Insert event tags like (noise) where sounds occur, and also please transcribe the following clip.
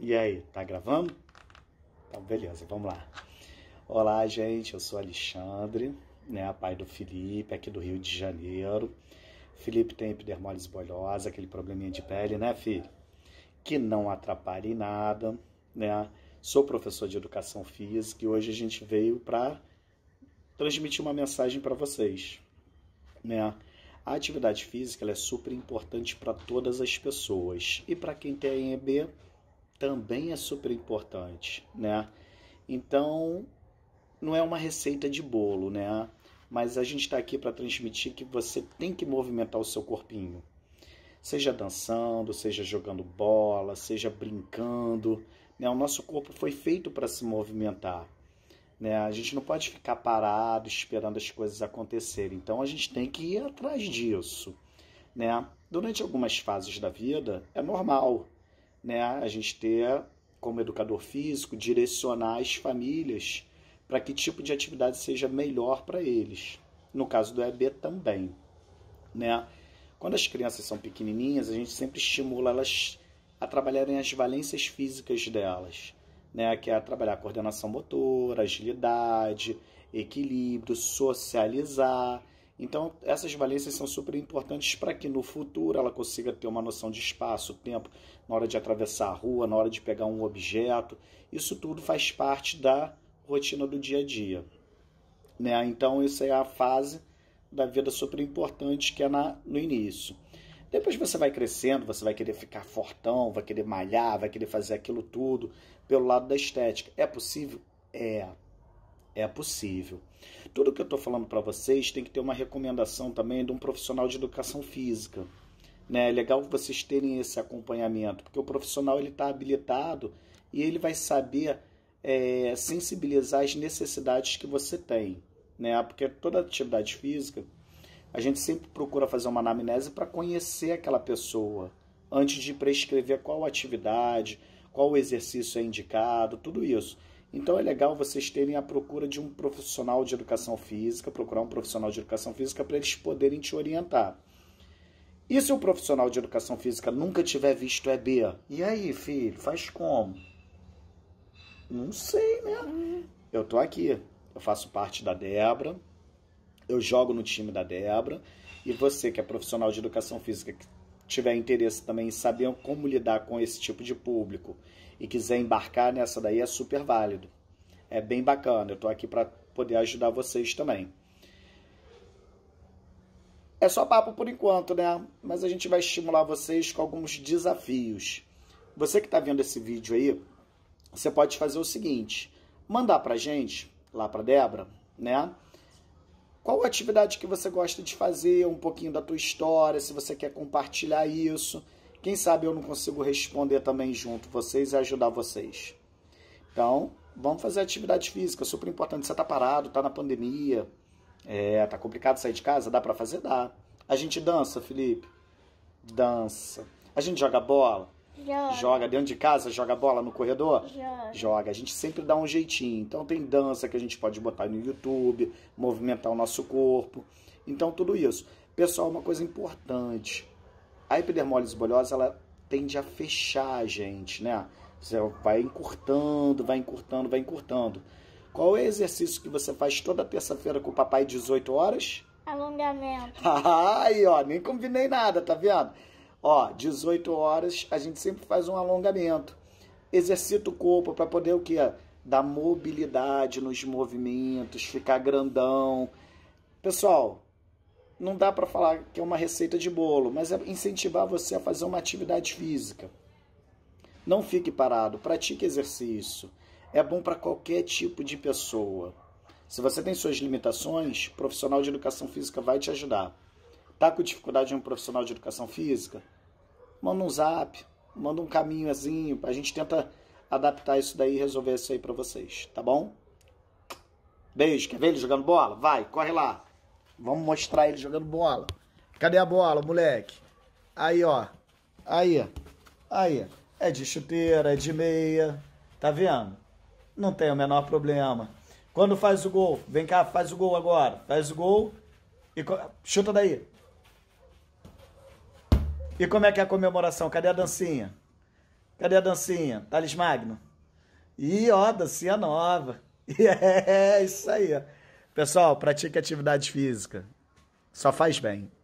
E aí, tá gravando? Então, beleza, vamos lá. Olá, gente, eu sou Alexandre, né, pai do Felipe, aqui do Rio de Janeiro. Felipe tem epidermólise bolhosa, aquele probleminha de pele, né, filho? Que não atrapalhe em nada, né? Sou professor de educação física e hoje a gente veio para transmitir uma mensagem para vocês, né? A atividade física é super importante para todas as pessoas e para quem tem EB também é super importante, né? Então, não é uma receita de bolo, né? Mas a gente está aqui para transmitir que você tem que movimentar o seu corpinho. Seja dançando, seja jogando bola, seja brincando. Né? O nosso corpo foi feito para se movimentar. Né? A gente não pode ficar parado esperando as coisas acontecerem. Então a gente tem que ir atrás disso. Né? Durante algumas fases da vida é normal né, a gente ter, como educador físico, direcionar as famílias para que tipo de atividade seja melhor para eles. No caso do EB também. Né? Quando as crianças são pequenininhas, a gente sempre estimula elas a trabalharem as valências físicas delas, né? que é trabalhar coordenação motora, agilidade, equilíbrio, socializar. Então, essas valências são super importantes para que no futuro ela consiga ter uma noção de espaço, tempo, na hora de atravessar a rua, na hora de pegar um objeto. Isso tudo faz parte da rotina do dia a dia. Né? Então, isso é a fase da vida super importante que é na, no início. Depois você vai crescendo, você vai querer ficar fortão, vai querer malhar, vai querer fazer aquilo tudo pelo lado da estética. É possível? É, é possível. Tudo que eu estou falando para vocês tem que ter uma recomendação também de um profissional de educação física. Né? É legal vocês terem esse acompanhamento, porque o profissional ele está habilitado e ele vai saber é, sensibilizar as necessidades que você tem. Né? Porque toda atividade física, a gente sempre procura fazer uma anamnese para conhecer aquela pessoa, antes de prescrever qual atividade, qual exercício é indicado, tudo isso. Então é legal vocês terem a procura de um profissional de educação física, procurar um profissional de educação física para eles poderem te orientar. E se o profissional de educação física nunca tiver visto EB? É e aí, filho, faz como? Não sei, né? Uhum. Eu tô aqui. Eu faço parte da Debra. Eu jogo no time da Debra. E você que é profissional de educação física que tiver interesse também em saber como lidar com esse tipo de público e quiser embarcar nessa daí, é super válido. É bem bacana. Eu estou aqui para poder ajudar vocês também. É só papo por enquanto, né? Mas a gente vai estimular vocês com alguns desafios. Você que está vendo esse vídeo aí, você pode fazer o seguinte: mandar para gente, lá para Débora, né? qual atividade que você gosta de fazer, um pouquinho da tua história, se você quer compartilhar isso. Quem sabe eu não consigo responder também junto vocês e ajudar vocês. Então, vamos fazer atividade física, super importante. Você tá parado, tá na pandemia, é, tá complicado sair de casa, dá para fazer? Dá. A gente dança, Felipe? Dança. A gente joga bola? Joga. Joga dentro de casa, joga bola no corredor? Joga. Joga. A gente sempre dá um jeitinho. Então tem dança que a gente pode botar no YouTube, movimentar o nosso corpo. Então tudo isso. Pessoal, uma coisa importante. A epidermólise bolhosa, ela tende a fechar a gente, né? Você vai encurtando, vai encurtando, vai encurtando. Qual é o exercício que você faz toda terça-feira com o papai 18 horas? Alongamento. Ai, (laughs) ó, nem combinei nada, tá vendo? Ó, 18 horas a gente sempre faz um alongamento. Exercita o corpo para poder o quê? Dar mobilidade nos movimentos, ficar grandão. Pessoal, não dá para falar que é uma receita de bolo, mas é incentivar você a fazer uma atividade física. Não fique parado, pratique exercício. É bom para qualquer tipo de pessoa. Se você tem suas limitações, profissional de educação física vai te ajudar. Tá com dificuldade de um profissional de educação física? Manda um zap, manda um caminhozinho, a gente tenta adaptar isso daí e resolver isso aí para vocês, tá bom? Beijo, quer ver ele jogando bola? Vai, corre lá. Vamos mostrar ele jogando bola. Cadê a bola, moleque? Aí, ó. Aí, aí. É de chuteira, é de meia. Tá vendo? Não tem o menor problema. Quando faz o gol, vem cá, faz o gol agora. Faz o gol e chuta daí. E como é que é a comemoração? Cadê a dancinha? Cadê a dancinha? Thales Magno? Ih, ó, dancinha nova. (laughs) É, é isso aí, ó. Pessoal, pratique atividade física. Só faz bem.